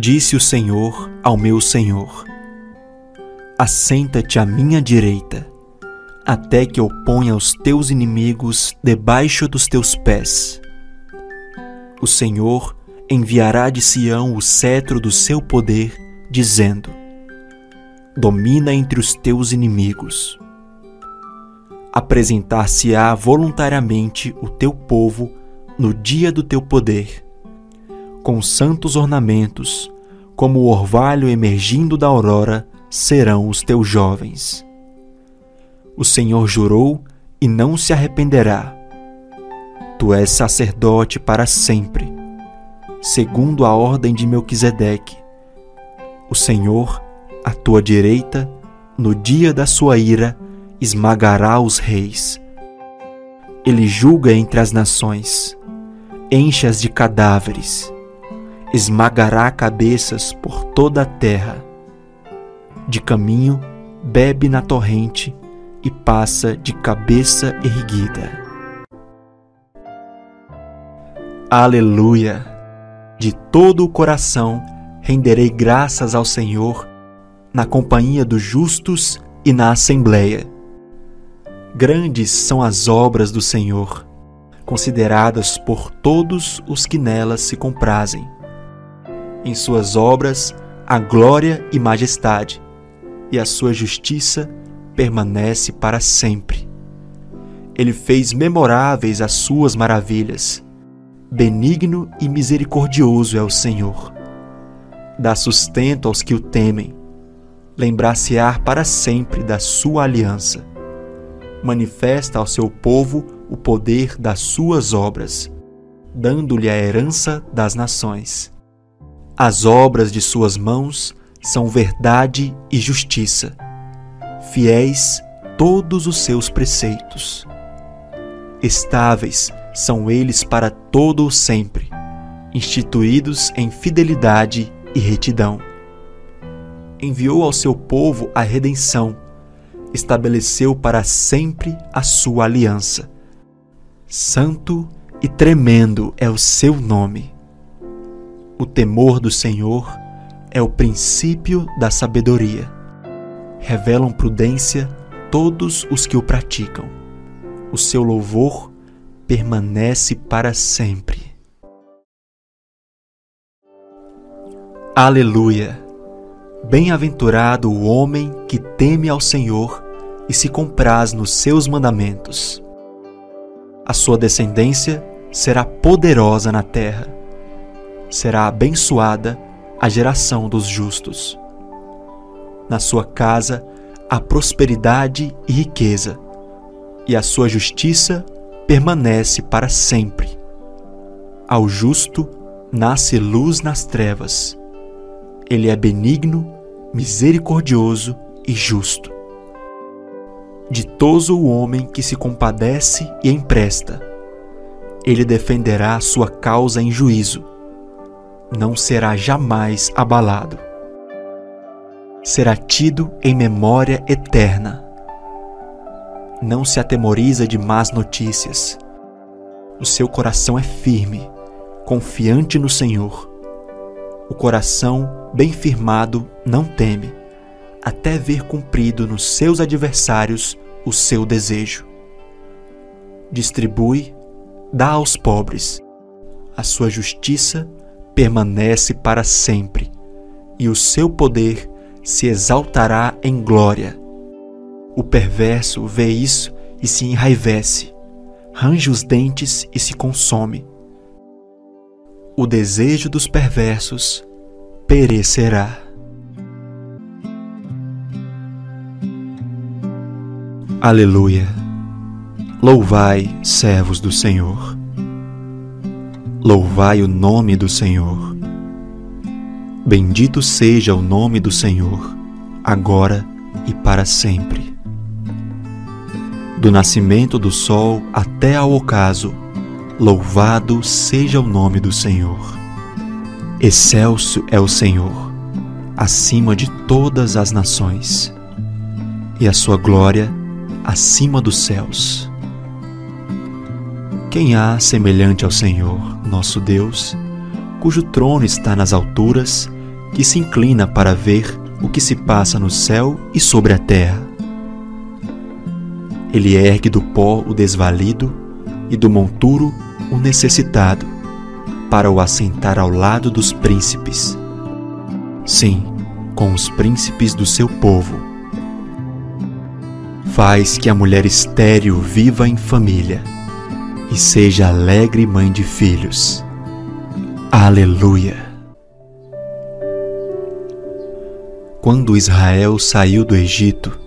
disse o Senhor ao meu Senhor: Assenta-te à minha direita, até que eu ponha os teus inimigos debaixo dos teus pés. O Senhor enviará de Sião o cetro do seu poder, dizendo: Domina entre os teus inimigos. Apresentar-se-á voluntariamente o teu povo no dia do teu poder com santos ornamentos, como o orvalho emergindo da aurora, serão os teus jovens. O Senhor jurou e não se arrependerá. Tu és sacerdote para sempre, segundo a ordem de Melquisedeque. O Senhor, à tua direita, no dia da sua ira, esmagará os reis. Ele julga entre as nações, enche-as de cadáveres esmagará cabeças por toda a terra. De caminho, bebe na torrente e passa de cabeça erguida. Aleluia! De todo o coração renderei graças ao Senhor, na companhia dos justos e na assembleia. Grandes são as obras do Senhor, consideradas por todos os que nelas se comprazem em suas obras a glória e majestade, e a sua justiça permanece para sempre. Ele fez memoráveis as suas maravilhas. Benigno e misericordioso é o Senhor. Dá sustento aos que o temem. Lembrar-se-á para sempre da sua aliança. Manifesta ao seu povo o poder das suas obras, dando-lhe a herança das nações. As obras de suas mãos são verdade e justiça, fiéis todos os seus preceitos. Estáveis são eles para todo o sempre, instituídos em fidelidade e retidão. Enviou ao seu povo a redenção, estabeleceu para sempre a sua aliança. Santo e tremendo é o seu nome. O temor do Senhor é o princípio da sabedoria. Revelam prudência todos os que o praticam. O seu louvor permanece para sempre. Aleluia! Bem-aventurado o homem que teme ao Senhor e se compraz nos seus mandamentos. A sua descendência será poderosa na terra será abençoada a geração dos justos. Na sua casa há prosperidade e riqueza, e a sua justiça permanece para sempre. Ao justo nasce luz nas trevas. Ele é benigno, misericordioso e justo. Ditoso o homem que se compadece e empresta. Ele defenderá sua causa em juízo não será jamais abalado. Será tido em memória eterna. Não se atemoriza de más notícias. O seu coração é firme, confiante no Senhor. O coração bem firmado não teme, até ver cumprido nos seus adversários o seu desejo. Distribui, dá aos pobres. A sua justiça permanece para sempre, e o seu poder se exaltará em glória. O perverso vê isso e se enraivece, range os dentes e se consome. O desejo dos perversos perecerá. Aleluia. Louvai, servos do Senhor. Louvai o nome do Senhor. Bendito seja o nome do Senhor, agora e para sempre. Do nascimento do sol até ao ocaso, louvado seja o nome do Senhor. Excelso é o Senhor, acima de todas as nações, e a sua glória acima dos céus. Quem há semelhante ao Senhor? nosso Deus, cujo trono está nas alturas, que se inclina para ver o que se passa no céu e sobre a terra. Ele ergue do pó o desvalido e do monturo o necessitado, para o assentar ao lado dos príncipes. Sim, com os príncipes do seu povo. Faz que a mulher estéril viva em família e seja alegre mãe de filhos. Aleluia! Quando Israel saiu do Egito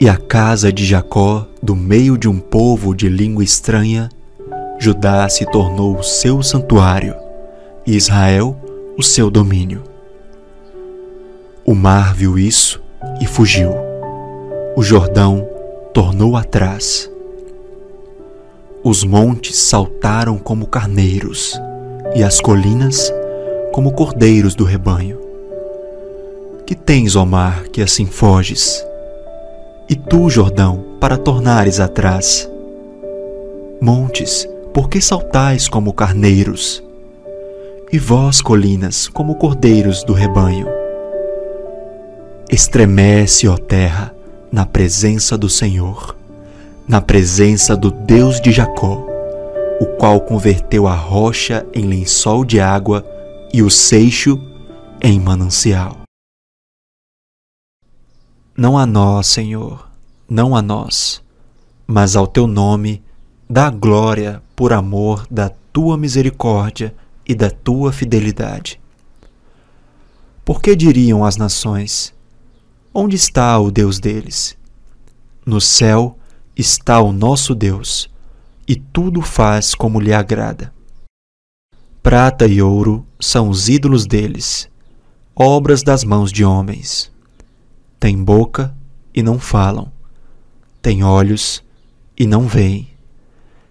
e a casa de Jacó, do meio de um povo de língua estranha, Judá se tornou o seu santuário e Israel o seu domínio. O mar viu isso e fugiu. O Jordão tornou atrás os montes saltaram como carneiros, e as colinas como cordeiros do rebanho. Que tens, ó mar, que assim foges? E tu, Jordão, para tornares atrás? Montes, por que saltais como carneiros? E vós, colinas, como cordeiros do rebanho? Estremece, ó terra, na presença do Senhor na presença do Deus de Jacó, o qual converteu a rocha em lençol de água e o seixo em manancial. Não a nós, Senhor, não a nós, mas ao teu nome dá glória por amor da tua misericórdia e da tua fidelidade. Por que diriam as nações: Onde está o Deus deles? No céu, está o nosso Deus, e tudo faz como lhe agrada. Prata e ouro são os ídolos deles, obras das mãos de homens. Têm boca e não falam, têm olhos e não veem,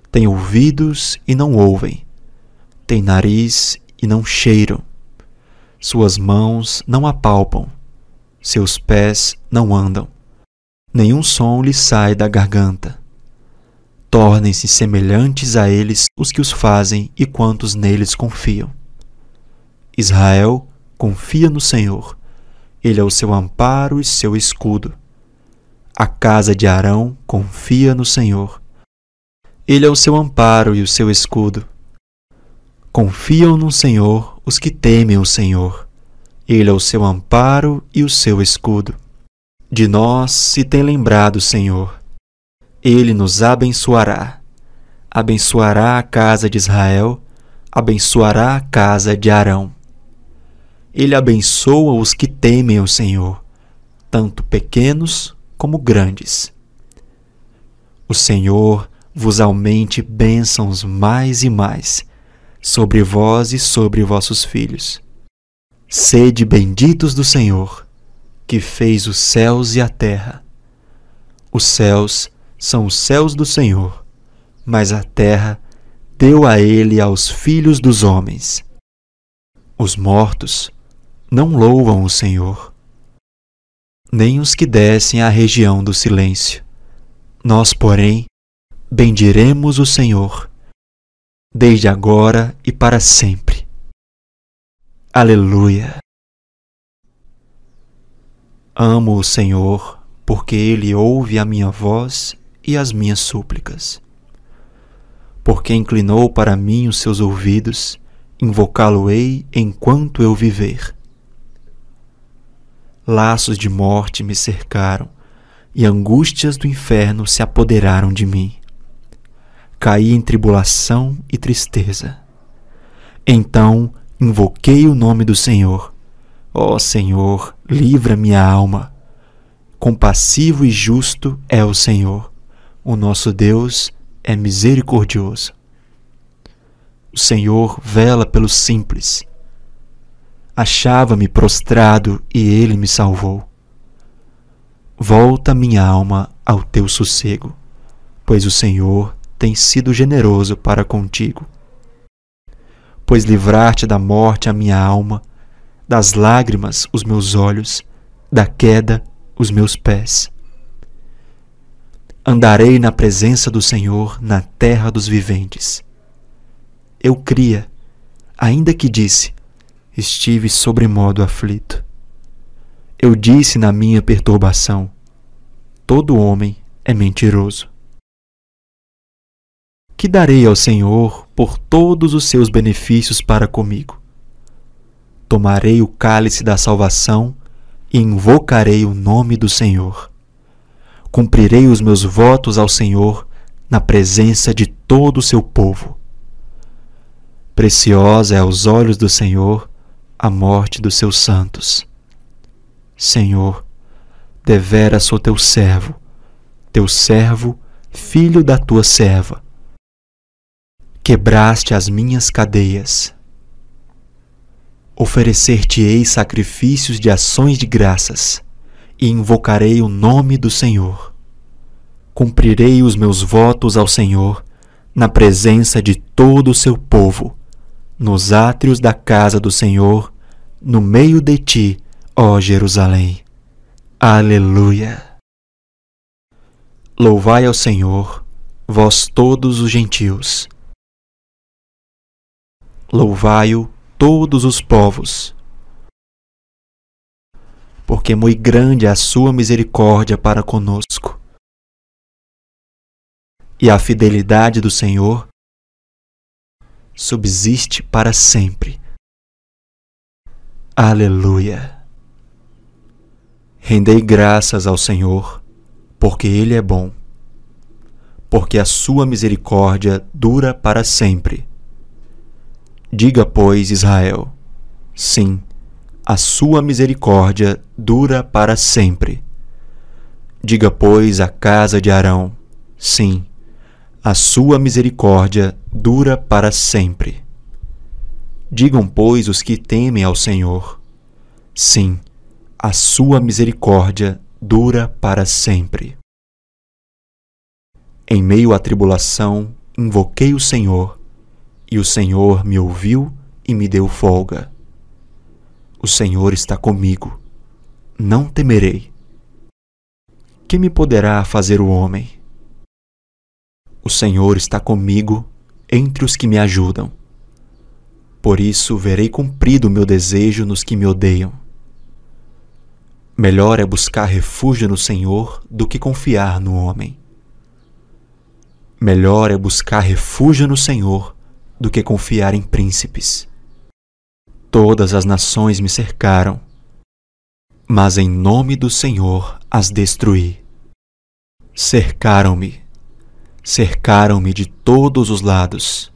têm ouvidos e não ouvem, têm nariz e não cheiram, suas mãos não apalpam, seus pés não andam nenhum som lhe sai da garganta. Tornem-se semelhantes a eles os que os fazem e quantos neles confiam. Israel confia no Senhor, ele é o seu amparo e seu escudo. A casa de Arão confia no Senhor. Ele é o seu amparo e o seu escudo. Confiam no Senhor os que temem o Senhor. Ele é o seu amparo e o seu escudo. De nós se tem lembrado, Senhor. Ele nos abençoará. Abençoará a casa de Israel, abençoará a casa de Arão. Ele abençoa os que temem o Senhor, tanto pequenos como grandes. O Senhor vos aumente bênçãos mais e mais sobre vós e sobre vossos filhos. Sede benditos do Senhor que fez os céus e a terra. Os céus são os céus do Senhor, mas a terra deu a ele aos filhos dos homens. Os mortos não louvam o Senhor, nem os que descem à região do silêncio. Nós, porém, bendiremos o Senhor, desde agora e para sempre. Aleluia! Amo o Senhor, porque Ele ouve a minha voz e as minhas súplicas. Porque inclinou para mim os seus ouvidos, invocá-lo-ei enquanto eu viver. Laços de morte me cercaram, e angústias do inferno se apoderaram de mim. Caí em tribulação e tristeza. Então invoquei o nome do Senhor Ó oh, Senhor, livra minha alma. Compassivo e justo é o Senhor. O nosso Deus é misericordioso. O Senhor vela pelo simples. Achava-me prostrado e ele me salvou. Volta minha alma ao teu sossego, pois o Senhor tem sido generoso para contigo. Pois livrar-te da morte a minha alma das lágrimas os meus olhos, da queda os meus pés. Andarei na presença do Senhor na terra dos viventes. Eu cria, ainda que disse, estive sobremodo aflito. Eu disse na minha perturbação: todo homem é mentiroso. Que darei ao Senhor por todos os seus benefícios para comigo? tomarei o cálice da salvação e invocarei o nome do Senhor. Cumprirei os meus votos ao Senhor na presença de todo o seu povo. Preciosa é aos olhos do Senhor a morte dos seus santos. Senhor, deveras sou teu servo, teu servo, filho da tua serva. Quebraste as minhas cadeias Oferecer-te-ei sacrifícios de ações de graças, e invocarei o nome do Senhor. Cumprirei os meus votos ao Senhor, na presença de todo o seu povo, nos átrios da casa do Senhor, no meio de ti, ó Jerusalém. Aleluia! Louvai ao Senhor, vós todos os gentios. Louvai-o todos os povos. Porque é muito grande é a sua misericórdia para conosco. E a fidelidade do Senhor subsiste para sempre. Aleluia! Rendei graças ao Senhor, porque Ele é bom, porque a sua misericórdia dura para sempre Diga, pois, Israel: Sim, a sua misericórdia dura para sempre. Diga, pois, a casa de Arão: Sim, a sua misericórdia dura para sempre. Digam, pois, os que temem ao Senhor: Sim, a sua misericórdia dura para sempre. Em meio à tribulação, invoquei o Senhor e o Senhor me ouviu e me deu folga. O Senhor está comigo, não temerei. Que me poderá fazer o homem? O Senhor está comigo entre os que me ajudam. Por isso verei cumprido o meu desejo nos que me odeiam. Melhor é buscar refúgio no Senhor do que confiar no homem. Melhor é buscar refúgio no Senhor do que confiar em príncipes. Todas as nações me cercaram, mas em nome do Senhor as destruí. Cercaram-me, cercaram-me de todos os lados,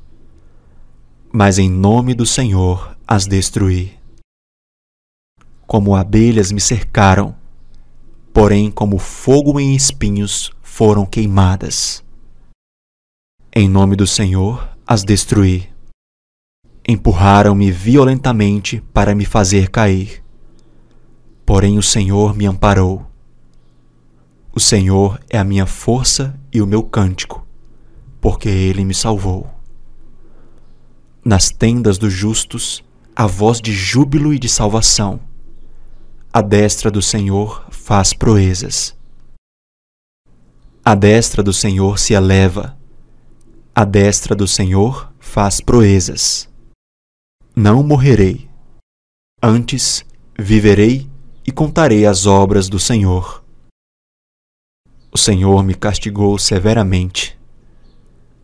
mas em nome do Senhor as destruí. Como abelhas me cercaram, porém, como fogo em espinhos foram queimadas. Em nome do Senhor as destruí. Empurraram-me violentamente para me fazer cair. Porém o Senhor me amparou. O Senhor é a minha força e o meu cântico, porque ele me salvou. Nas tendas dos justos, a voz de júbilo e de salvação. A destra do Senhor faz proezas. A destra do Senhor se eleva a destra do Senhor faz proezas. Não morrerei. Antes, viverei e contarei as obras do Senhor. O Senhor me castigou severamente,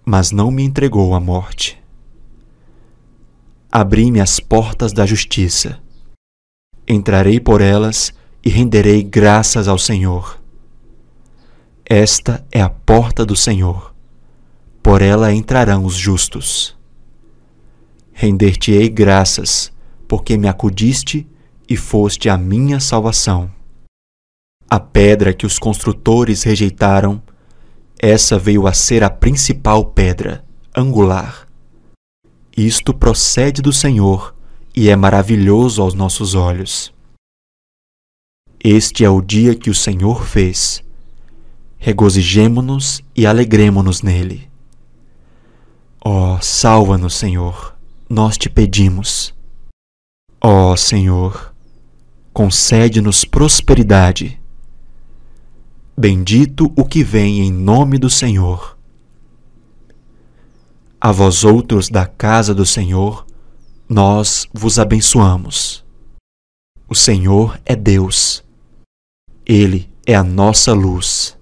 mas não me entregou à morte. Abri-me as portas da justiça. Entrarei por elas e renderei graças ao Senhor. Esta é a porta do Senhor por ela entrarão os justos. Render-te-ei graças, porque me acudiste e foste a minha salvação. A pedra que os construtores rejeitaram, essa veio a ser a principal pedra, angular. Isto procede do Senhor e é maravilhoso aos nossos olhos. Este é o dia que o Senhor fez. Regozijemo-nos e alegremo-nos nele. Ó, oh, salva-nos, Senhor, nós te pedimos. Ó oh, Senhor, concede-nos prosperidade. Bendito o que vem em nome do Senhor. A vós outros da casa do Senhor, nós vos abençoamos. O Senhor é Deus. Ele é a nossa luz.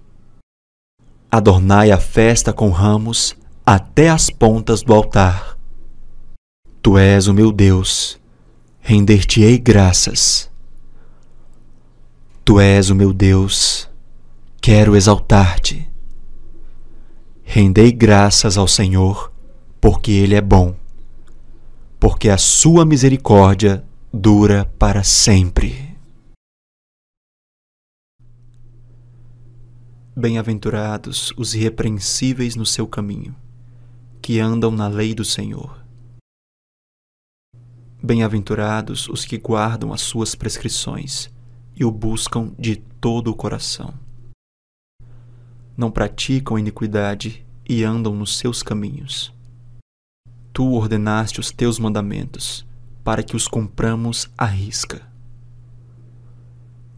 Adornai a festa com ramos até as pontas do altar. Tu és o meu Deus, render-te-ei graças. Tu és o meu Deus, quero exaltar-te. Rendei graças ao Senhor, porque Ele é bom, porque a sua misericórdia dura para sempre. Bem-aventurados os irrepreensíveis no seu caminho que andam na lei do Senhor. Bem-aventurados os que guardam as suas prescrições e o buscam de todo o coração. Não praticam iniquidade e andam nos seus caminhos. Tu ordenaste os teus mandamentos para que os compramos à risca.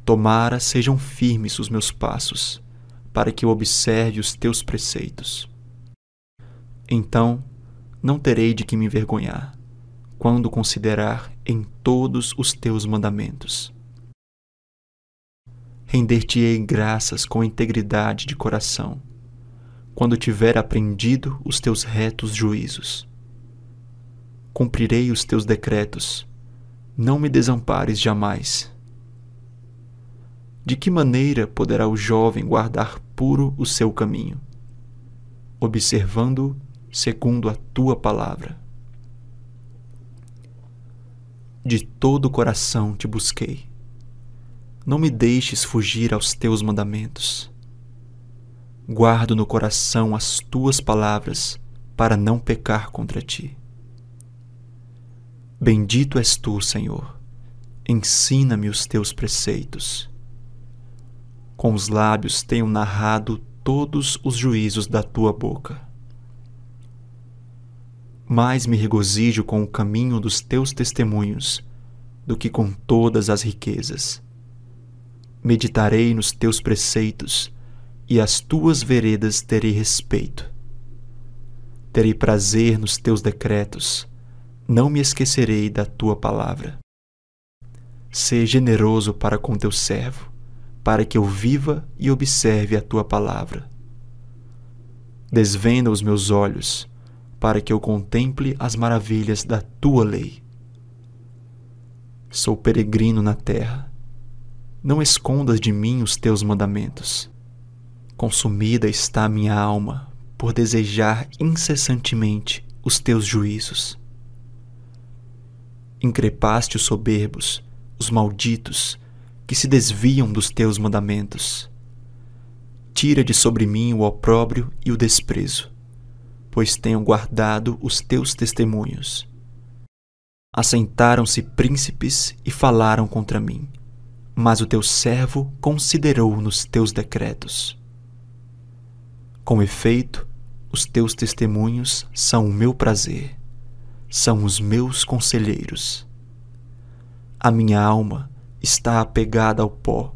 Tomara sejam firmes os meus passos, para que eu observe os teus preceitos. Então, não terei de que me envergonhar, quando considerar em todos os teus mandamentos. Render-te-ei graças com integridade de coração, quando tiver aprendido os teus retos juízos. Cumprirei os teus decretos, não me desampares jamais. De que maneira poderá o jovem guardar puro o seu caminho? observando segundo a tua palavra. De todo o coração te busquei. Não me deixes fugir aos teus mandamentos. Guardo no coração as tuas palavras para não pecar contra ti. Bendito és tu, Senhor. Ensina-me os teus preceitos. Com os lábios tenho narrado todos os juízos da tua boca mais me regozijo com o caminho dos teus testemunhos do que com todas as riquezas. Meditarei nos teus preceitos e às tuas veredas terei respeito. Terei prazer nos teus decretos, não me esquecerei da tua palavra. Sê generoso para com teu servo, para que eu viva e observe a tua palavra. Desvenda os meus olhos para que eu contemple as maravilhas da tua lei. Sou peregrino na terra. Não escondas de mim os teus mandamentos. Consumida está a minha alma por desejar incessantemente os teus juízos. Increpaste os soberbos, os malditos, que se desviam dos teus mandamentos. Tira de sobre mim o opróbrio e o desprezo pois tenho guardado os teus testemunhos. Assentaram-se príncipes e falaram contra mim, mas o teu servo considerou nos teus decretos. Com efeito, os teus testemunhos são o meu prazer, são os meus conselheiros. A minha alma está apegada ao pó,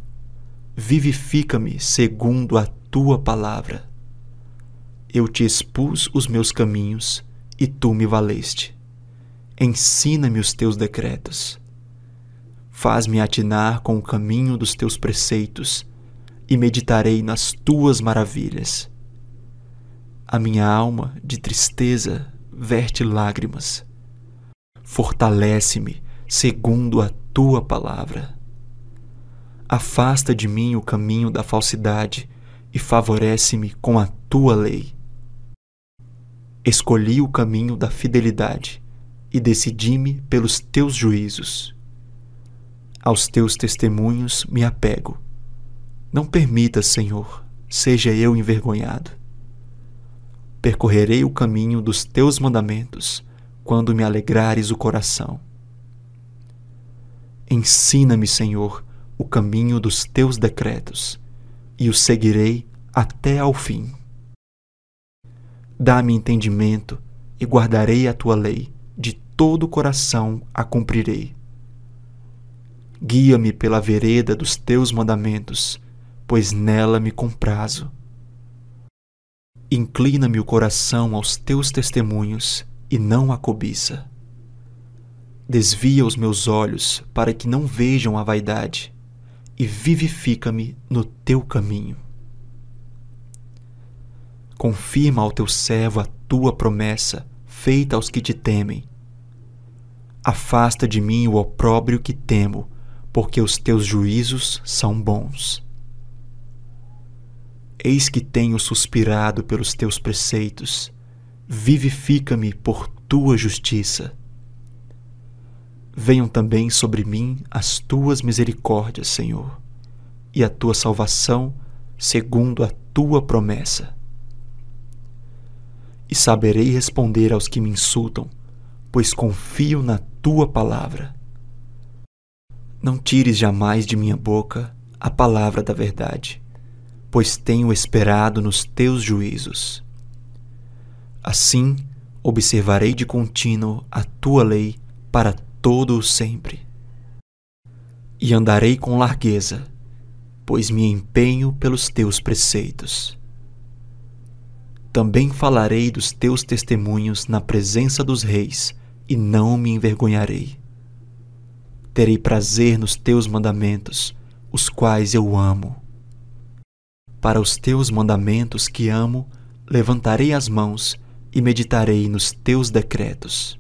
vivifica-me segundo a tua palavra. Eu te expus os meus caminhos e tu me valeste. Ensina-me os teus decretos. Faz-me atinar com o caminho dos teus preceitos e meditarei nas tuas maravilhas. A minha alma, de tristeza, verte lágrimas. Fortalece-me segundo a tua palavra. Afasta de mim o caminho da falsidade e favorece-me com a tua lei. Escolhi o caminho da fidelidade e decidi-me pelos teus juízos. Aos teus testemunhos me apego. Não permita, Senhor, seja eu envergonhado. Percorrerei o caminho dos teus mandamentos quando me alegrares o coração. Ensina-me, Senhor, o caminho dos teus decretos, e o seguirei até ao fim. Dá-me entendimento e guardarei a tua lei, de todo o coração a cumprirei. Guia-me pela vereda dos teus mandamentos, pois nela me comprazo. Inclina-me o coração aos teus testemunhos e não à cobiça. Desvia os meus olhos para que não vejam a vaidade, e vivifica-me no teu caminho. Confirma ao teu servo a tua promessa, feita aos que te temem. Afasta de mim o opróbrio que temo, porque os teus juízos são bons. Eis que tenho suspirado pelos teus preceitos, vivifica-me por tua justiça. Venham também sobre mim as tuas misericórdias, Senhor, e a tua salvação, segundo a tua promessa e saberei responder aos que me insultam, pois confio na tua palavra. Não tires jamais de minha boca a palavra da verdade, pois tenho esperado nos teus juízos. Assim, observarei de contínuo a tua lei para todo o sempre. E andarei com largueza, pois me empenho pelos teus preceitos. Também falarei dos teus testemunhos na presença dos reis, e não me envergonharei. Terei prazer nos teus mandamentos, os quais eu amo. Para os teus mandamentos que amo, levantarei as mãos e meditarei nos teus decretos.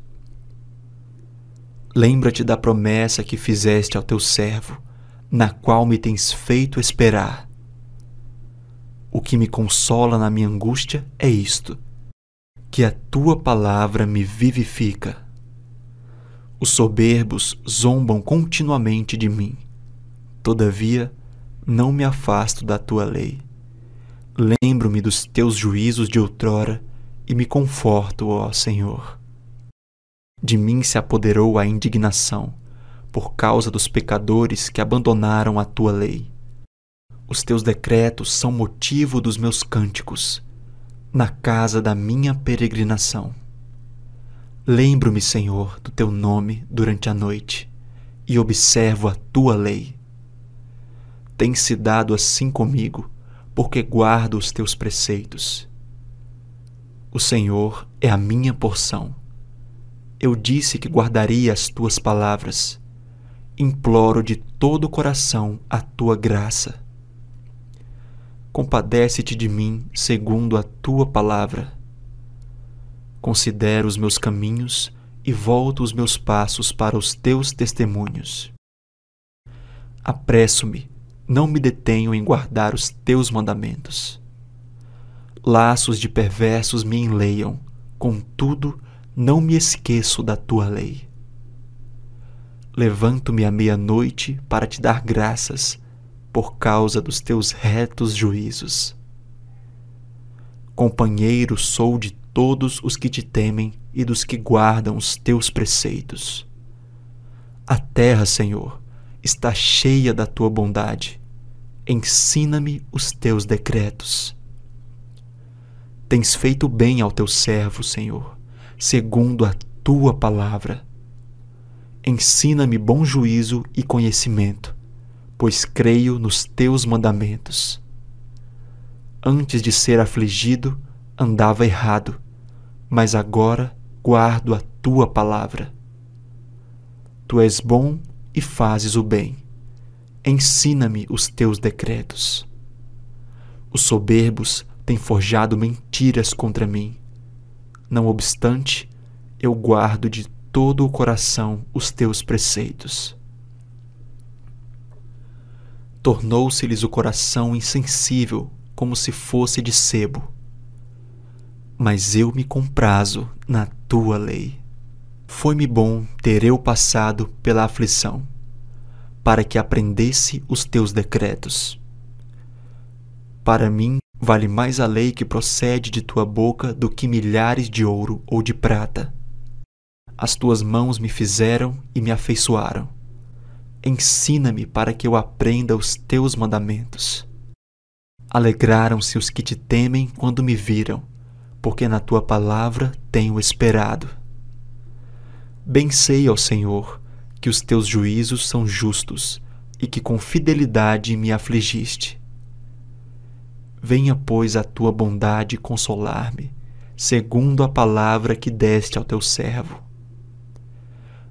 Lembra-te da promessa que fizeste ao teu servo, na qual me tens feito esperar o que me consola na minha angústia é isto: que a tua palavra me vivifica. Os soberbos zombam continuamente de mim. Todavia, não me afasto da tua lei. Lembro-me dos teus juízos de outrora e me conforto, ó Senhor. De mim se apoderou a indignação, por causa dos pecadores que abandonaram a tua lei. Os teus decretos são motivo dos meus cânticos, na casa da minha peregrinação. Lembro-me, Senhor, do teu nome durante a noite e observo a tua lei. Tem se dado assim comigo, porque guardo os teus preceitos. O Senhor é a minha porção. Eu disse que guardaria as tuas palavras. Imploro de todo o coração a tua graça. Compadece-te de mim segundo a tua palavra. Considero os meus caminhos e volto os meus passos para os teus testemunhos. Apresso-me, não me detenho em guardar os teus mandamentos. Laços de perversos me enleiam, contudo, não me esqueço da tua lei. Levanto-me à meia-noite para te dar graças por causa dos teus retos juízos. Companheiro sou de todos os que te temem e dos que guardam os teus preceitos. A terra, Senhor, está cheia da tua bondade. Ensina-me os teus decretos. Tens feito bem ao teu servo, Senhor, segundo a tua palavra. Ensina-me bom juízo e conhecimento pois creio nos teus mandamentos. Antes de ser afligido, andava errado, mas agora guardo a tua palavra. Tu és bom e fazes o bem. Ensina-me os teus decretos. Os soberbos têm forjado mentiras contra mim. Não obstante, eu guardo de todo o coração os teus preceitos tornou-se-lhes o coração insensível, como se fosse de sebo. Mas eu me comprazo na tua lei. Foi-me bom ter eu passado pela aflição, para que aprendesse os teus decretos. Para mim, vale mais a lei que procede de tua boca do que milhares de ouro ou de prata. As tuas mãos me fizeram e me afeiçoaram Ensina-me para que eu aprenda os teus mandamentos. Alegraram-se os que te temem quando me viram, porque na tua palavra tenho esperado. Bem sei, ó Senhor, que os teus juízos são justos e que com fidelidade me afligiste. Venha, pois, a tua bondade consolar-me, segundo a palavra que deste ao teu servo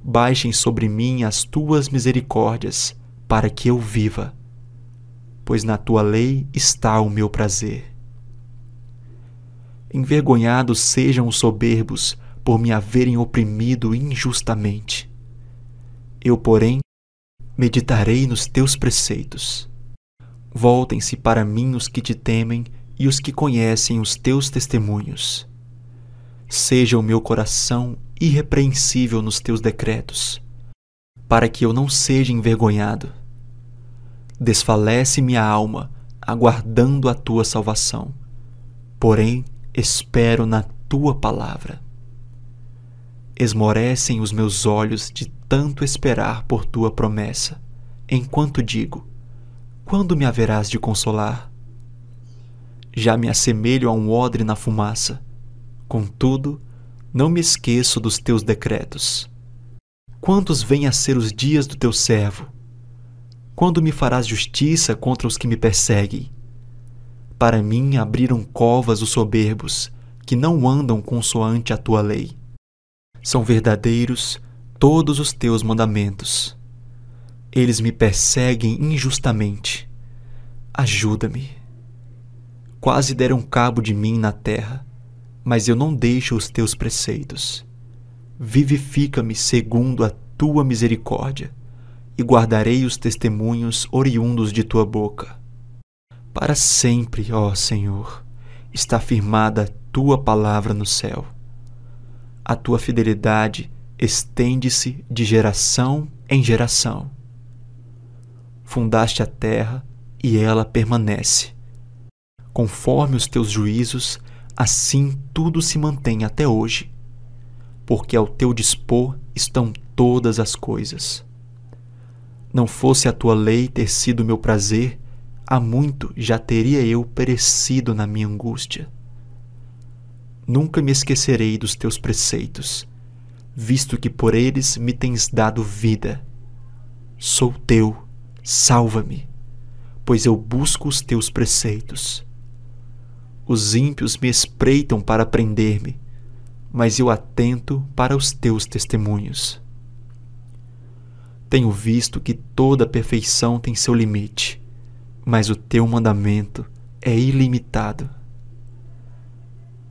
baixem sobre mim as tuas misericórdias, para que eu viva. Pois na tua lei está o meu prazer. Envergonhados sejam os soberbos por me haverem oprimido injustamente. Eu, porém, meditarei nos teus preceitos. Voltem-se para mim os que te temem e os que conhecem os teus testemunhos. Seja o meu coração irrepreensível nos teus decretos, para que eu não seja envergonhado. Desfalece minha alma, aguardando a tua salvação. Porém, espero na tua palavra. Esmorecem os meus olhos de tanto esperar por tua promessa, enquanto digo: Quando me haverás de consolar? Já me assemelho a um odre na fumaça. Contudo, não me esqueço dos teus decretos. Quantos vêm a ser os dias do teu servo? Quando me farás justiça contra os que me perseguem? Para mim abriram covas os soberbos, que não andam consoante a tua lei. São verdadeiros todos os teus mandamentos. Eles me perseguem injustamente. Ajuda-me. Quase deram cabo de mim na terra mas eu não deixo os teus preceitos. Vivifica-me segundo a tua misericórdia, e guardarei os testemunhos oriundos de tua boca. Para sempre, ó Senhor, está firmada a tua palavra no céu. A tua fidelidade estende-se de geração em geração. Fundaste a terra e ela permanece. Conforme os teus juízos, Assim tudo se mantém até hoje, porque ao teu dispor estão todas as coisas. Não fosse a tua lei ter sido meu prazer, há muito já teria eu perecido na minha angústia. Nunca me esquecerei dos teus preceitos, visto que por eles me tens dado vida. Sou teu, salva-me, pois eu busco os teus preceitos. Os ímpios me espreitam para prender-me, mas eu atento para os teus testemunhos. Tenho visto que toda perfeição tem seu limite, mas o teu mandamento é ilimitado.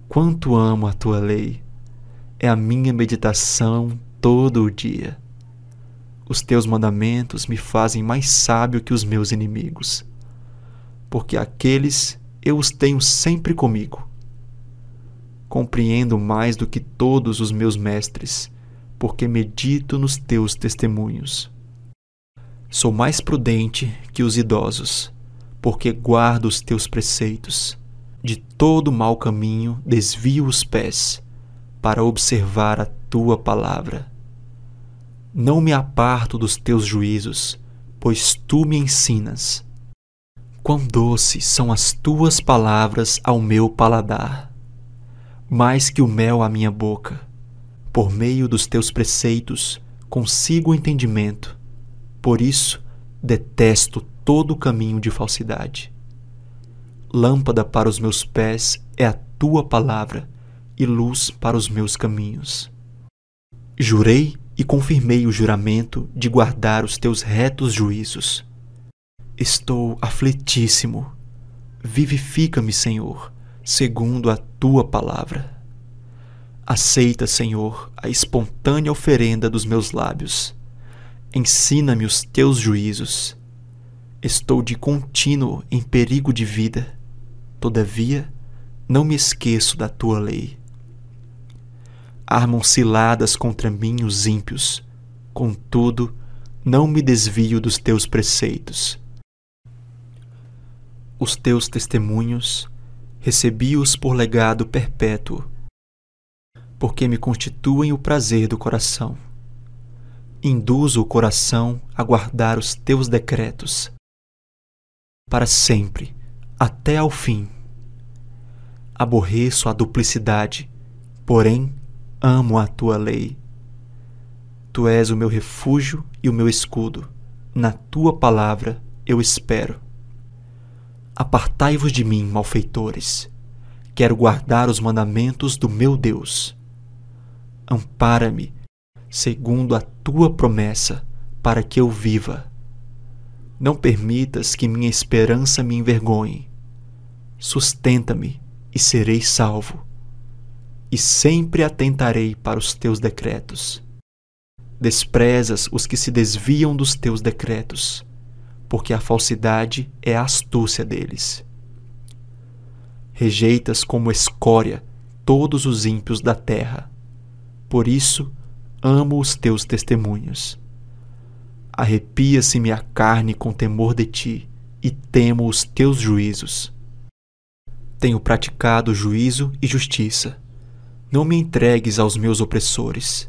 Quanto amo a tua lei! É a minha meditação todo o dia. Os teus mandamentos me fazem mais sábio que os meus inimigos, porque aqueles eu os tenho sempre comigo. Compreendo mais do que todos os meus mestres, porque medito nos teus testemunhos. Sou mais prudente que os idosos, porque guardo os teus preceitos. De todo mau caminho desvio os pés, para observar a tua palavra. Não me aparto dos teus juízos, pois tu me ensinas Quão doces são as tuas palavras ao meu paladar, mais que o mel à minha boca. Por meio dos teus preceitos consigo o entendimento. Por isso, detesto todo o caminho de falsidade. Lâmpada para os meus pés é a tua palavra e luz para os meus caminhos. Jurei e confirmei o juramento de guardar os teus retos juízos. Estou aflitíssimo. Vivifica-me, Senhor, segundo a tua palavra. Aceita, Senhor, a espontânea oferenda dos meus lábios. Ensina-me os teus juízos. Estou de contínuo em perigo de vida. Todavia, não me esqueço da tua lei. Armam ciladas contra mim os ímpios. Contudo, não me desvio dos teus preceitos os teus testemunhos, recebi-os por legado perpétuo, porque me constituem o prazer do coração. Induzo o coração a guardar os teus decretos, para sempre, até ao fim. Aborreço a duplicidade, porém amo a tua lei. Tu és o meu refúgio e o meu escudo, na tua palavra eu espero. Apartai-vos de mim, malfeitores. Quero guardar os mandamentos do meu Deus. Ampara-me, segundo a tua promessa, para que eu viva. Não permitas que minha esperança me envergonhe. Sustenta-me e serei salvo. E sempre atentarei para os teus decretos. Desprezas os que se desviam dos teus decretos porque a falsidade é a astúcia deles. Rejeitas como escória todos os ímpios da terra. Por isso, amo os teus testemunhos. Arrepia-se-me a carne com temor de ti, e temo os teus juízos. Tenho praticado juízo e justiça. Não me entregues aos meus opressores.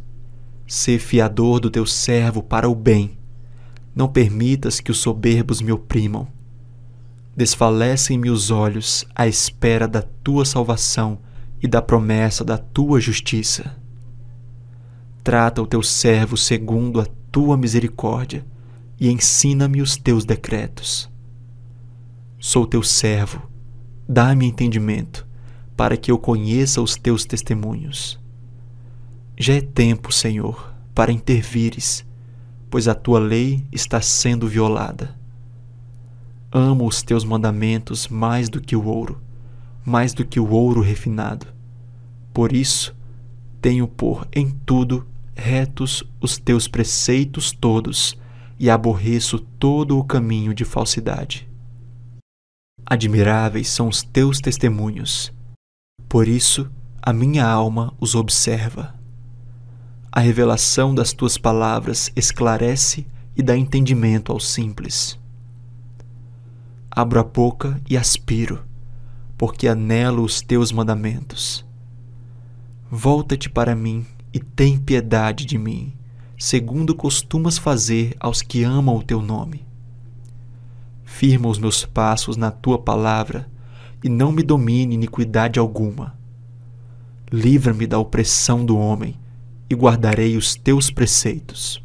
Sê fiador do teu servo para o bem não permitas que os soberbos me oprimam. Desfalecem-me os olhos à espera da tua salvação e da promessa da tua justiça. Trata o teu servo segundo a tua misericórdia e ensina-me os teus decretos. Sou teu servo, dá-me entendimento, para que eu conheça os teus testemunhos. Já é tempo, Senhor, para intervires pois a tua lei está sendo violada. Amo os teus mandamentos mais do que o ouro, mais do que o ouro refinado. Por isso, tenho por em tudo retos os teus preceitos todos e aborreço todo o caminho de falsidade. Admiráveis são os teus testemunhos, por isso a minha alma os observa. A revelação das tuas palavras esclarece e dá entendimento aos simples. Abro a boca e aspiro, porque anelo os teus mandamentos. Volta-te para mim e tem piedade de mim, segundo costumas fazer aos que amam o teu nome. Firma os meus passos na tua palavra e não me domine iniquidade alguma. Livra-me da opressão do homem e guardarei os teus preceitos.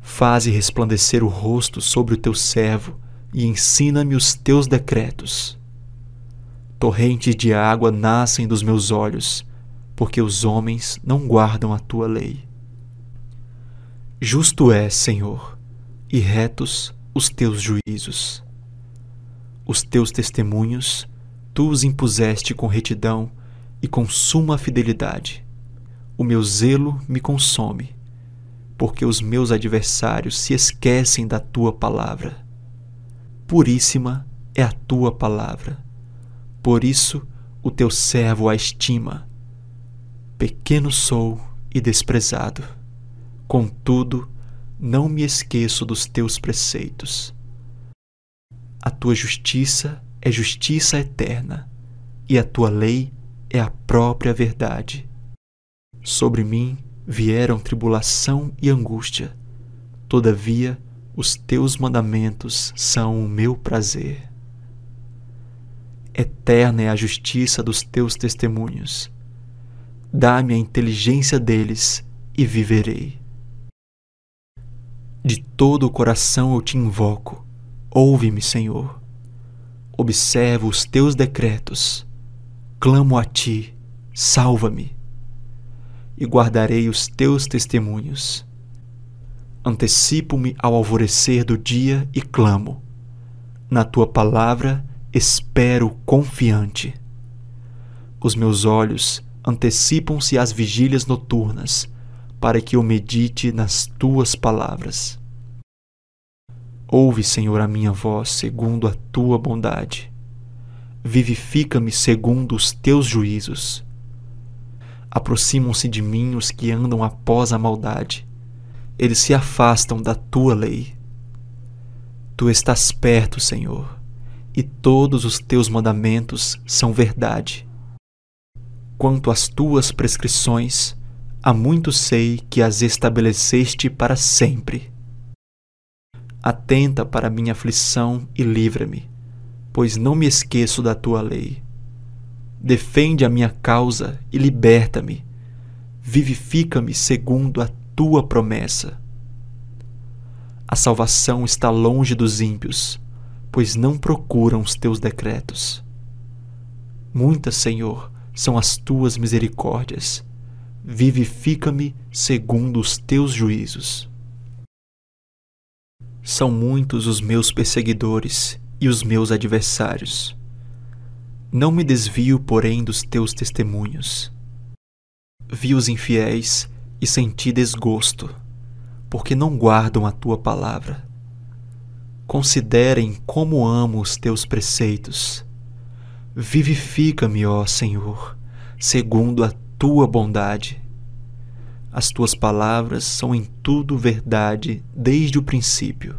Faze resplandecer o rosto sobre o teu servo e ensina-me os teus decretos. Torrentes de água nascem dos meus olhos, porque os homens não guardam a tua lei. Justo é, Senhor, e retos os teus juízos. Os teus testemunhos tu os impuseste com retidão e com suma fidelidade. O meu zelo me consome, porque os meus adversários se esquecem da tua palavra. Puríssima é a tua palavra, por isso o teu servo a estima. Pequeno sou e desprezado, contudo, não me esqueço dos teus preceitos. A tua justiça é justiça eterna, e a tua lei é a própria verdade. Sobre mim vieram tribulação e angústia. Todavia, os teus mandamentos são o meu prazer. Eterna é a justiça dos teus testemunhos. Dá-me a inteligência deles e viverei. De todo o coração eu te invoco. Ouve-me, Senhor. Observo os teus decretos. Clamo a ti, salva-me e guardarei os teus testemunhos. Antecipo-me ao alvorecer do dia e clamo. Na tua palavra espero confiante. Os meus olhos antecipam-se às vigílias noturnas, para que eu medite nas tuas palavras. Ouve, Senhor, a minha voz segundo a tua bondade. Vivifica-me segundo os teus juízos Aproximam-se de mim os que andam após a maldade. Eles se afastam da tua lei. Tu estás perto, Senhor, e todos os teus mandamentos são verdade. Quanto às tuas prescrições, há muito sei que as estabeleceste para sempre. Atenta para minha aflição e livra-me, pois não me esqueço da tua lei defende a minha causa e liberta-me. Vivifica-me segundo a tua promessa. A salvação está longe dos ímpios, pois não procuram os teus decretos. Muitas, Senhor, são as tuas misericórdias. Vivifica-me segundo os teus juízos. São muitos os meus perseguidores e os meus adversários não me desvio, porém, dos teus testemunhos. Vi os infiéis e senti desgosto, porque não guardam a tua palavra. Considerem como amo os teus preceitos. Vivifica-me, ó Senhor, segundo a tua bondade. As tuas palavras são em tudo verdade desde o princípio,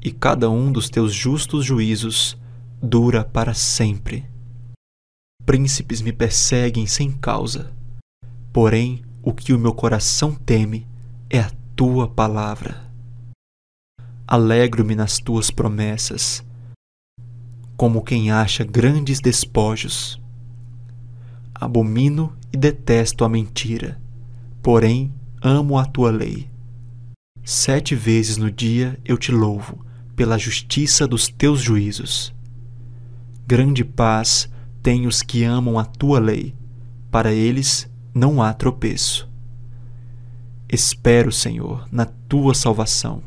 e cada um dos teus justos juízos dura para sempre. Príncipes me perseguem sem causa, porém o que o meu coração teme é a tua palavra. Alegro-me nas tuas promessas, como quem acha grandes despojos. Abomino e detesto a mentira, porém amo a tua lei. Sete vezes no dia eu te louvo pela justiça dos teus juízos. Grande paz têm os que amam a tua lei, para eles não há tropeço. Espero, Senhor, na tua salvação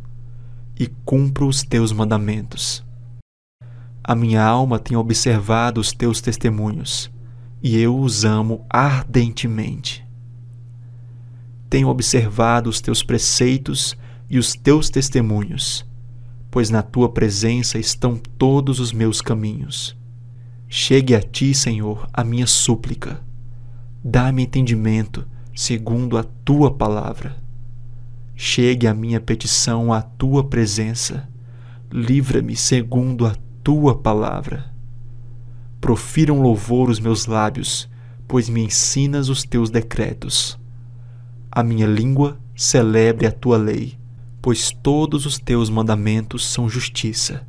e cumpro os teus mandamentos. A minha alma tem observado os teus testemunhos e eu os amo ardentemente. Tenho observado os teus preceitos e os teus testemunhos, pois na tua presença estão todos os meus caminhos. Chegue a ti, Senhor, a minha súplica. Dá-me entendimento segundo a tua palavra. Chegue a minha petição à tua presença. Livra-me segundo a tua palavra. Profiram um louvor os meus lábios, pois me ensinas os teus decretos. A minha língua celebre a tua lei, pois todos os teus mandamentos são justiça.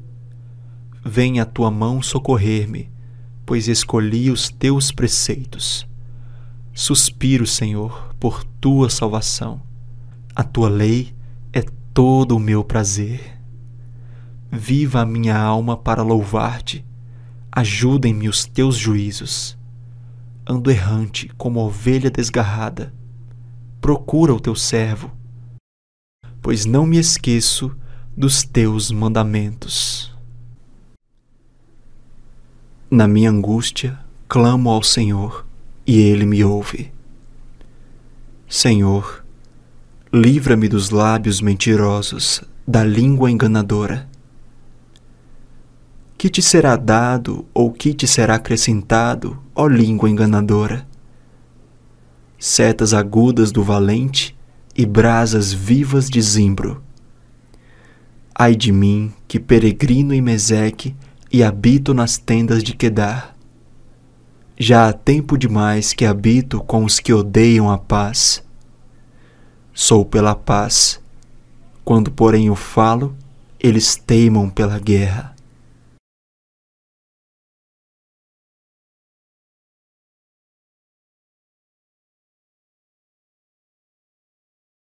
Venha a tua mão socorrer-me pois escolhi os teus preceitos. Suspiro, Senhor, por tua salvação. A tua lei é todo o meu prazer. Viva a minha alma para louvar-te. Ajudem-me os teus juízos. Ando errante como ovelha desgarrada. Procura o teu servo, pois não me esqueço dos teus mandamentos. Na minha angústia, clamo ao Senhor e ele me ouve. Senhor, livra-me dos lábios mentirosos, da língua enganadora. Que te será dado ou que te será acrescentado, ó língua enganadora? Setas agudas do valente e brasas vivas de zimbro. Ai de mim, que peregrino e meseque e habito nas tendas de Quedar. Já há tempo demais que habito com os que odeiam a paz. Sou pela paz. Quando, porém, o falo, eles teimam pela guerra.